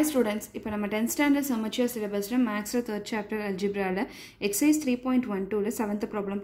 Hi students, now we have 10th standard summature syllabus in Max 3rd chapter algebra exercise 3.12 7th problem.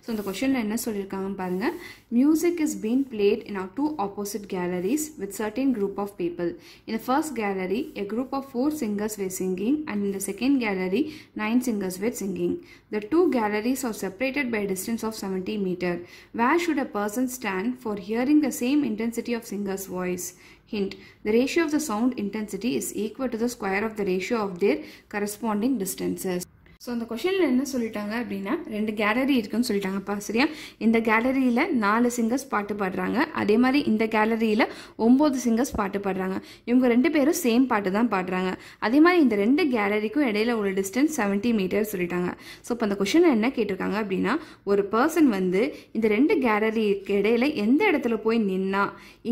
So, what is the question? Music is being played in our two opposite galleries with certain group of people. In the first gallery, a group of 4 singers were singing and in the second gallery, 9 singers were singing. The two galleries are separated by a distance of 70 meter. Where should a person stand for hearing the same intensity of singer's voice? Hint, the ratio of the sound intensity is equal to the square of the ratio of their corresponding distances. So அந்த கொஷனில் என்ன சொல்லிட்டாங்க அப்படின்னா ரெண்டு gallery இருக்குன்னு சொல்லிட்டாங்கப்பா சரியா இந்த கேலரியில் நாலு சிங்கர்ஸ் பாட்டு பாடுறாங்க அதே மாதிரி இந்த கேலரியில் ஒம்பது சிங்கர்ஸ் பாட்டு பாடுறாங்க இவங்க ரெண்டு பேரும் சேம் பாட்டு தான் பாடுறாங்க அதே மாதிரி இந்த ரெண்டு கேலரிக்கும் இடையில ஒரு டிஸ்டன்ஸ் செவன்ட்டி மீட்டர் சொல்லிட்டாங்க ஸோ இப்போ அந்த கொஷனில் என்ன கேட்டிருக்காங்க அப்படின்னா ஒரு பர்சன் வந்து இந்த ரெண்டு கேலரிக்கு இடையில எந்த இடத்துல போய் நின்னா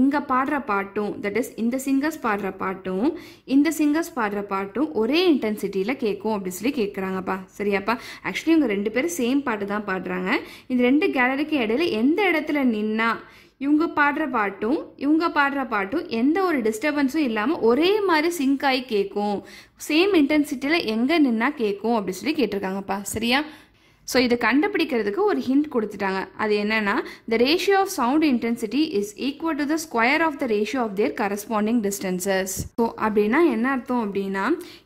இங்கே பாடுற பாட்டும் தட் இஸ் இந்த சிங்கர்ஸ் பாடுற பாட்டும் இந்த சிங்கர்ஸ் பாடுற பாட்டும் ஒரே இன்டென்சிட்டியில் கேட்கும் அப்படின்னு சொல்லி கேட்குறாங்கப்பா சரியாப்பா ஆக்சுவலி இவங்க ரெண்டு பேரும் சேம் பாட்டு தான் பாடுறாங்க இந்த ரெண்டு கேலரிக்கு இடையில எந்த இடத்துல நின்னா இவங்க பாடுற பாட்டும் இவங்க பாடுற பாட்டும் எந்த ஒரு டிஸ்டர்பன்ஸும் இல்லாமல் ஒரே மாதிரி சிங்க் ஆகி கேட்கும் சேம் இன்டென்சிட்டியில் எங்கே நின்னா கேட்கும் அப்படின்னு சொல்லி கேட்டிருக்காங்கப்பா சரியா ஸோ இதை கண்டுபிடிக்கிறதுக்கு ஒரு ஹிண்ட் கொடுத்துட்டாங்க அது என்னன்னா the ratio of sound intensity is equal to the square of the ratio of their corresponding distances so அப்படின்னா என்ன அர்த்தம் அப்படின்னா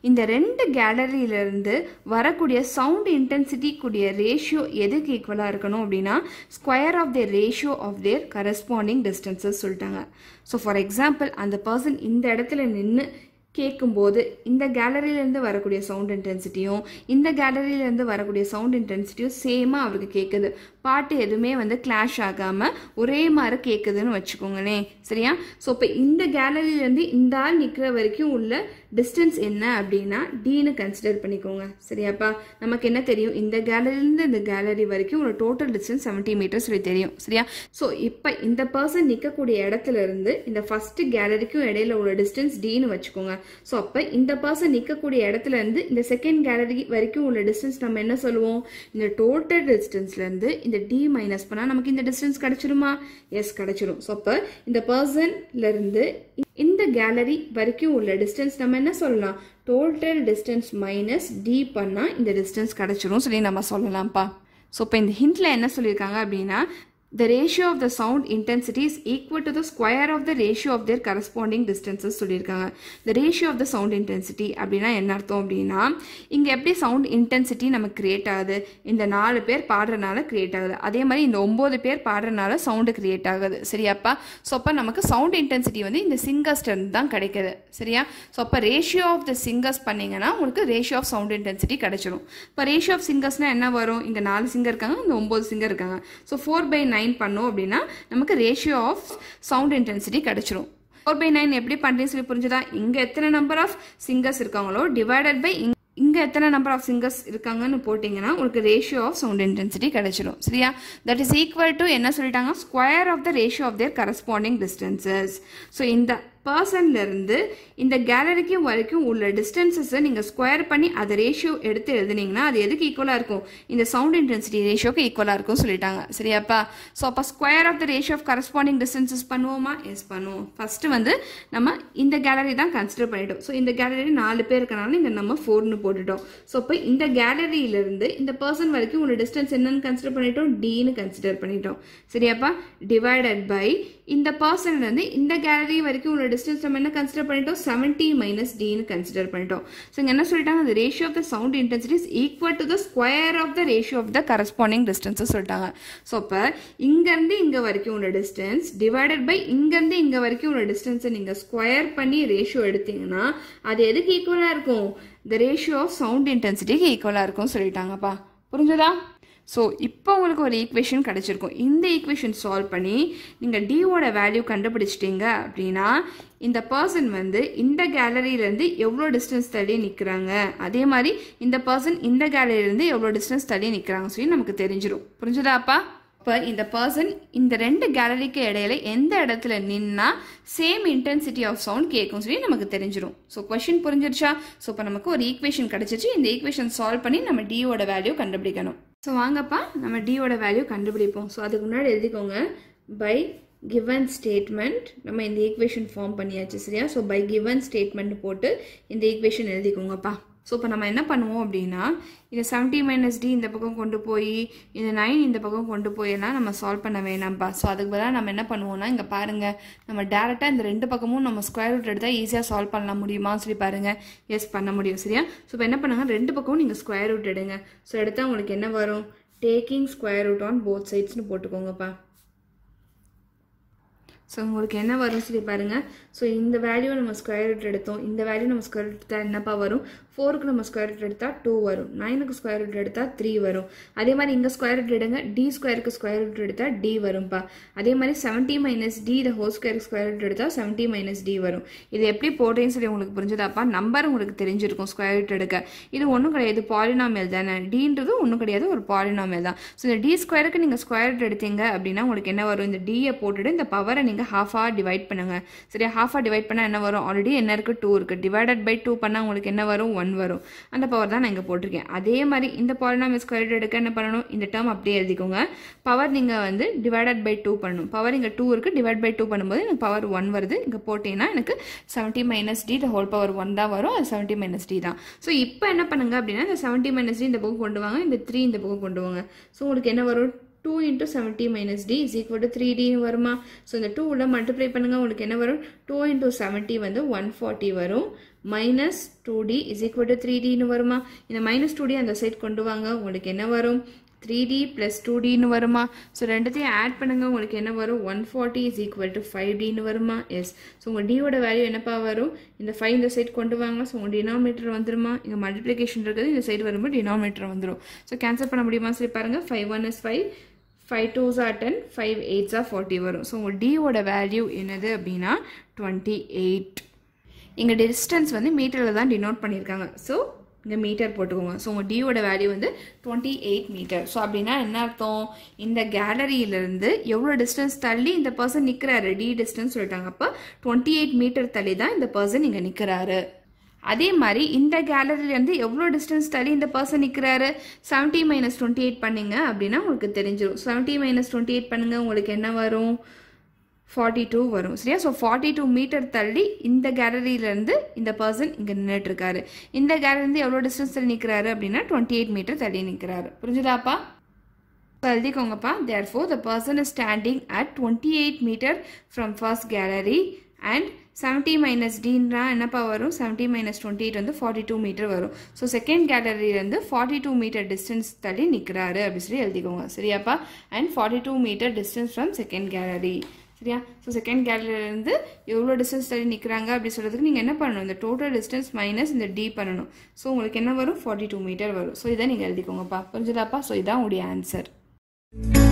இந்த ரெண்டு கேலரியிலிருந்து வரக்கூடிய சவுண்ட் இன்டென்சிட்டி கூடிய ரேஷியோ எதுக்கு ஈக்குவலாக இருக்கணும் அப்படின்னா square of their ratio of their corresponding distances சொல்லிட்டாங்க ஸோ ஃபார் எக்ஸாம்பிள் அந்த பர்சன் இந்த இடத்துல நின்று கேட்கும்போது இந்த கேலரியிலேருந்து வரக்கூடிய சவுண்ட் இன்டென்சிட்டியும் இந்த கேலரியிலேருந்து வரக்கூடிய சவுண்ட் இன்டென்சிட்டியும் சேமாக அவருக்கு கேட்குது பாட்டு எதுவுமே வந்து கிளாஷ் ஆகாமல் ஒரே மாதிரி கேட்குதுன்னு வச்சுக்கோங்களேன் சரியா ஸோ இப்போ இந்த கேலரியிலேருந்து இந்த ஆள் நிற்கிற வரைக்கும் உள்ள டிஸ்டன்ஸ் என்ன அப்படின்னா டீனு கன்சிடர் பண்ணிக்கோங்க சரியாப்பா நமக்கு என்ன தெரியும் இந்த கேலரியிலேருந்து இந்த கேலரி வரைக்கும் ஒரு டோட்டல் டிஸ்டன்ஸ் செவன்ட்டி மீட்டர்ஸ் சொல்லி தெரியும் சரியா ஸோ இப்போ இந்த பர்சன் நிற்கக்கூடிய இடத்துல இருந்து இந்த ஃபஸ்ட்டு கேலரிக்கும் இடையில உள்ள டிஸ்டன்ஸ் டீன்னு வச்சுக்கோங்க ஸோ அப்போ இந்த பர்சன் நிற்கக்கூடிய இடத்துல இந்த செகண்ட் கேலரி வரைக்கும் உள்ள டிஸ்டன்ஸ் நம்ம என்ன சொல்லுவோம் இந்த டோட்டல் டிஸ்டன்ஸ்லேருந்து இந்த டி மைனஸ் பண்ணால் நமக்கு இந்த டிஸ்டன்ஸ் கிடச்சிருமா எஸ் கிடச்சிரும் ஸோ அப்போ இந்த பர்சன்லேருந்து இந்த கேலரி வரைக்கும் உள்ள டிஸ்டன்ஸ் நம்ம என்ன சொல்லலாம் டோட்டல் டிஸ்டன்ஸ் மைனஸ் டி பண்ணால் இந்த டிஸ்டன்ஸ் கிடச்சிரும் சொல்லி நம்ம சொல்லலாம்ப்பா ஸோ இப்போ இந்த ஹிண்ட்டில் என்ன சொல்லியிருக்காங்க அப்படின்னா the ratio of the sound intensity is equal to the square of the ratio of their corresponding distances சொல்லியிருக்காங்க the ratio of the sound intensity அப்படின்னா என்ன அர்த்தம் அப்படின்னா இங்கே எப்படி சவுண்ட் இன்டென்சிட்டி நமக்கு கிரியேட் ஆகுது இந்த நாலு பேர் பாடுறனால கிரியேட் ஆகுது அதே மாதிரி இந்த ஒம்பது பேர் பாடுறனால சவுண்டு கிரியேட் ஆகுது சரியாப்பா ஸோ அப்போ நமக்கு சவுண்ட் இன்டென்சிட்டி வந்து இந்த சிங்கர்ஸ்டர்ந்து தான் கிடைக்கிது சரியா ஸோ அப்போ ரேஷியோ ஆஃப் த சிங்கர்ஸ் பண்ணிங்கன்னா உங்களுக்கு ரேஷியோ ஆஃப் சவுண்ட் இன்டென்சிட்டி கிடச்சிரும் இப்போ ரேஷியோ ஆஃப் சிங்கர்ஸ்னால் என்ன வரும் இங்கே நாலு சிங்கர் இருக்காங்க இந்த ஒம்பது சிங்கர் இருக்காங்க so four by nine nine பண்ணோம் அப்படின்னா நமக்கு ரேஷியோ ஆஃப் சவுண்ட் இன்டென்சிட்டி கிடைச்சிரும் ஃபோர் பை நைன் எப்படி பண்ணுறேன்னு சொல்லி புரிஞ்சுதா இங்கே எத்தனை நம்பர் ஆஃப் சிங்கர்ஸ் இருக்காங்களோ டிவைடட் பை இங்கே எத்தனை நம்பர் ஆஃப் சிங்கர்ஸ் இருக்காங்கன்னு போட்டிங்கன்னா உங்களுக்கு ரேஷியோ ஆஃப் சவுண்ட் இன்டென்சிட்டி கிடைச்சிரும் சரியா தட் இஸ் ஈக்குவல் டு என்ன சொல்லிட்டாங்க square of the ratio of their corresponding distances so இந்த பர்சன்லேருந்து இந்த கேலரிக்கு வரைக்கும் உள்ள டிஸ்டன்சஸை நீங்கள் ஸ்கொயர் பண்ணி அதை ரேஷியோ எடுத்து எழுதுனீங்கன்னா அது எதுக்கு ஈக்குவலாக இருக்கும் இந்த சவுண்ட் இன்டென்சிட்டி ரேஷியோக்கு ஈக்குவலாக இருக்கும் சொல்லிட்டாங்க சரியாப்பா ஸோ அப்போ square of the ratio of corresponding distances பண்ணுவோமா எஸ் பண்ணுவோம் ஃபஸ்ட்டு வந்து நம்ம இந்த கேலரி தான் கன்சிடர் பண்ணிட்டோம் ஸோ இந்த கேலரி நாலு பேர் இருக்கனால இங்கே நம்ம ஃபோர்னு போட்டுட்டோம் ஸோ இப்போ இந்த கேலரியிலேருந்து இந்த பர்சன் வரைக்கும் உள்ள டிஸ்டன்ஸ் என்னன்னு கன்சிடர் பண்ணிட்டோம் டின்னு கன்சிடர் பண்ணிட்டோம் சரியாப்பா டிவைடட் பை இந்த பர்சன்லேருந்து இந்த கேலரி வரைக்கும் உள்ள டிஸ்டன்ஸ் நம்ம என்ன கன்சிடர் பண்ணிட்டோம் செவன்ட்டி மைனஸ் டின்னு கன்சிடர் பண்ணிட்டோம் ஸோ இங்கே என்ன சொல்லிட்டாங்க அந்த ratio of the sound intensity is equal to the square of the ratio of the corresponding டிஸ்டன்ஸை சொல்லிட்டாங்க ஸோ அப்போ இங்கேருந்து இங்கே வரைக்கும் உள்ள டிஸ்டன்ஸ் டிவைடட் பை இங்கேருந்து இங்கே வரைக்கும் உள்ள டிஸ்டன்ஸை நீங்கள் ஸ்கொயர் பண்ணி ரேஷியோ எடுத்தீங்கன்னா அது எதுக்கு ஈக்குவலாக இருக்கும் இந்த ரேஷியோ ஆஃப் சவுண்ட் இன்டென்சிட்டிக்கு ஈக்குவலாக இருக்கும்னு சொல்லிட்டாங்கப்பா புரிஞ்சதா ஸோ இப்போ உங்களுக்கு ஒரு ஈக்குவேஷன் கிடச்சிருக்கும் இந்த ஈக்குவேஷன் சால்வ் பண்ணி நீங்கள் டிஓட வேல்யூ கண்டுபிடிச்சிட்டிங்க அப்படின்னா இந்த பர்சன் வந்து இந்த கேலரியிலேருந்து எவ்வளோ டிஸ்டன்ஸ் தள்ளி நிற்கிறாங்க அதே மாதிரி இந்த பர்சன் இந்த கேலரியிலேருந்து எவ்வளோ டிஸ்டன்ஸ் தள்ளி நிற்கிறாங்க சொல்லி நமக்கு தெரிஞ்சிடும் புரிஞ்சுதாப்பா இப்போ இந்த பர்சன் இந்த ரெண்டு கேலரிக்கு இடையில எந்த இடத்துல நின்னா சேம் இன்டென்சிட்டி ஆஃப் சவுண்ட் கேட்கும் சொல்லி நமக்கு தெரிஞ்சிடும் ஸோ கொஷின் புரிஞ்சிருச்சா ஸோ இப்போ நமக்கு ஒரு ஈக்குவேஷன் கிடச்சிச்சு இந்த ஈக்குவேஷன் சால்வ் பண்ணி நம்ம டியோட வேல்யூ கண்டுபிடிக்கணும் ஸோ வாங்கப்பா நம்ம டியோட வேல்யூ கண்டுபிடிப்போம் ஸோ அதுக்கு முன்னாடி எழுதிக்கோங்க பை கிவன் ஸ்டேட்மெண்ட் நம்ம இந்த ஈக்குவேஷன் ஃபார்ம் பண்ணியாச்சு சரியா ஸோ பை கிவன் ஸ்டேட்மெண்ட் போட்டு இந்த ஈக்குவேஷன் எழுதிக்கோங்கப்பா ஸோ இப்போ நம்ம என்ன பண்ணுவோம் அப்படின்னா இதை செவன்ட்டி மைனஸ் டி இந்த பக்கம் கொண்டு போய் இந்த நைன் இந்த பக்கம் கொண்டு போயெல்லாம் நம்ம சால்வ் பண்ண வேணாம்ப்பா ஸோ அதுக்கு பதிலாக நம்ம என்ன பண்ணுவோம்னா இங்கே பாருங்கள் நம்ம டேரெக்டாக இந்த ரெண்டு பக்கமும் நம்ம ஸ்கொயர் ரூட் எடுத்தால் ஈஸியாக சால்வ் பண்ண முடியுமான்னு சொல்லி பாருங்கள் எஸ் பண்ண முடியும் சரியா ஸோ இப்போ என்ன பண்ணுங்கள் ரெண்டு பக்கமும் நீங்கள் ஸ்கொயர் ரூட் எடுங்க ஸோ எடுத்தால் உங்களுக்கு என்ன வரும் taking square root on both சைட்ஸ்னு போட்டுக்கோங்கப்பா ஸோ உங்களுக்கு என்ன வரும்னு சொல்லி பாருங்கள் ஸோ இந்த வேல்யூ நம்ம ஸ்கொயர் ரூட் எடுத்தோம் இந்த வேல்யூ நம்ம ஸ்கொயர் ரூட் தான் என்னப்பா வரும் ஃபோருக்கு நம்ம ஸ்கொயர் ரூட் எடுத்தால் டூ வரும் நைனுக்கு ஸ்கொயர் ரூட் எடுத்தால் த்ரீ வரும் அதே மாதிரி இங்கே ஸ்கொயர் ரூட் எடுங்க டி ஸ்கொயருக்கு ஸ்கொயர் ரூட் எடுத்தால் டி வரும்ப்பா அதே மாதிரி செவன்ட்டி மைனஸ் டி இந்த ஹோல் ஸ்கொயருக்கு ஸ்கொயர் ரூட் எடுத்தால் செவன்ட்டி மைனஸ் டி வரும் இது எப்படி போட்டேன்னு சொல்லி உங்களுக்கு புரிஞ்சதாப்பா நம்பர் உங்களுக்கு தெரிஞ்சிருக்கும் ஸ்கொயர் ரூட் எடுக்க இது ஒன்றும் கிடையாது பாலினாமியல் தானே டீன்றது ஒன்றும் கிடையாது ஒரு பாலினாமியல் தான் ஸோ இந்த டி ஸ்கொயருக்கு நீங்கள் ஸ்கொயர் ரூட் எடுத்தீங்க அப்படின்னா உங்களுக்கு என்ன வரும் இந்த டியை போட்டுட்டு இந்த பவரை நீங்கள் ஹாஃபாக டிவைட் பண்ணுங்கள் சரியா ஹாஃபாக டிவைட் பண்ணால் என்ன வரும் ஆல்ரெடி என்ன இருக்குது டூ இருக்குது டிவைடட் பை டூ பண்ணால் உங்களுக்கு என்ன வரும் ஒன் ஒன் வரும் அந்த பவர் தான் நான் இங்கே போட்டிருக்கேன் அதே மாதிரி இந்த பாலினாமியல் ஸ்கொயர் ரூட் எடுக்க என்ன பண்ணணும் இந்த டேர்ம் அப்படியே எழுதிக்கோங்க பவர் நீங்கள் வந்து டிவைடட் பை டூ பண்ணணும் பவர் இங்கே டூ இருக்குது டிவைட் பை டூ பண்ணும்போது எனக்கு பவர் ஒன் வருது இங்கே போட்டிங்கன்னா எனக்கு seventy minus d whole power one தான் வரும் அது செவன்ட்டி மைனஸ் டி தான் ஸோ இப்போ என்ன பண்ணுங்க அப்படின்னா இந்த செவன்ட்டி மைனஸ் டி இந்த பக்கம் கொண்டு வாங்க இந்த த்ரீ இந்த பக்கம் கொண்டு வாங்க ஸோ உங்களுக்கு என்ன வரும் two into seventy minus d is equal to three டின்னு வருமா ஸோ இந்த டூவில் மல்டிப்ளை பண்ணுங்கள் உங்களுக்கு என்ன வரும் டூ இன்ட்டு செவன்ட்டி வந்து ஒன் ஃபார்ட்டி வரும் minus two d is equal to three டின்னு வருமா இந்த மைனஸ் டூ டி அந்த சைட் கொண்டு வாங்க உங்களுக்கு என்ன வரும் த்ரீ டி ப்ளஸ் டூ டின்னு வருமா ஸோ ரெண்டுத்தையும் ஆட் பண்ணுங்கள் உங்களுக்கு என்ன வரும் one forty equal equal 5D five டின்னு வருமா எஸ் ஸோ உங்கள் டியோட வேல்யூ என்னப்பா வரும் இந்த ஃபைவ் இந்த சைட் கொண்டு வாங்க ஸோ உங்கள் denominator வந்துருமா இங்க மல்டிப்ளிகேஷன் இருக்கது இந்த சைடு வரும்போது டினாமினேட்டர் வந்துடும் ஸோ கேன்சல் பண்ண முடியுமா சரி பாருங்கள் five one is five five twos a ten five eights a forty வரும் ஸோ உங்கள் டியோட வேல்யூ என்னது அப்படின்னா டுவெண்ட்டி எயிட் இங்கே டிஸ்டன்ஸ் வந்து மீட்டரில் தான் டினோட் பண்ணியிருக்காங்க ஸோ இங்கே மீட்டர் போட்டுக்கோங்க ஸோ உங்கள் டியோட வேல்யூ வந்து டுவெண்ட்டி எயிட் மீட்டர் ஸோ அப்படின்னா என்ன அர்த்தம் இந்த கேலரியிலேருந்து எவ்வளோ டிஸ்டன்ஸ் தள்ளி இந்த பர்சன் நிற்கிறாரு டி டிஸ்டன்ஸ் சொல்லிட்டாங்க அப்போ டுவெண்ட்டி எயிட் மீட்டர் தள்ளி தான் இந்த பர்சன் இங்கே நிற்கிறாரு அதே மாதிரி இந்த கேலரியிலேருந்து எவ்வளோ டிஸ்டன்ஸ் தள்ளி இந்த பர்சன் நிற்கிறாரு செவன்ட்டி மைனஸ் டுவெண்ட்டி எயிட் பண்ணுங்க அப்படின்னா உங்களுக்கு தெரிஞ்சிடும் செவன்ட்டி மைனஸ் டுவெண்ட்டி எயிட் பண்ணுங்கள் உங்களுக்கு என்ன வரும் ஃபார்ட்டி டூ வரும் சரியா ஸோ ஃபார்ட்டி டூ மீட்டர் தள்ளி இந்த கேலரியிலேருந்து இந்த பர்சன் இங்கே நின்றுட்டுருக்காரு இந்த கேலரிலேருந்து எவ்வளோ டிஸ்டன்ஸில் நிற்கிறாரு அப்படின்னா டுவெண்ட்டி எயிட் மீட்டர் தள்ளி நிற்கிறாரு புரிஞ்சுதாப்பா இப்போ எழுதிக்கோங்கப்பா therefore the person is standing at twenty eight metre from first gallery and seventy minus டீன்னா என்னப்பா வரும் செவன்ட்டி மைனஸ் டுவெண்ட்டி எயிட் வந்து ஃபார்ட்டி டூ மீட்டர் வரும் ஸோ செகண்ட் கேலரியிலேருந்து ஃபார்ட்டி டூ மீட்டர் டிஸ்டன்ஸ் தள்ளி நிற்கிறாரு அப்படின்னு சொல்லி எழுதிக்கோங்க சரியாப்பா and forty two metre distance from second gallery சரியா ஸோ செகண்ட் கேலரிலேருந்து எவ்வளோ டிஸ்டன்ஸ் தள்ளி நிற்கிறாங்க அப்படி சொல்கிறதுக்கு நீங்கள் என்ன பண்ணணும் இந்த டோட்டல் டிஸ்டன்ஸ் மைனஸ் இந்த டி பண்ணணும் ஸோ உங்களுக்கு என்ன வரும் ஃபார்ட்டி டூ மீட்டர் வரும் ஸோ இதை நீங்கள் எழுதிக்கோங்கப்பா புரிஞ்சுதாப்பா ஸோ இதான் உங்களுடைய ஆன்சர்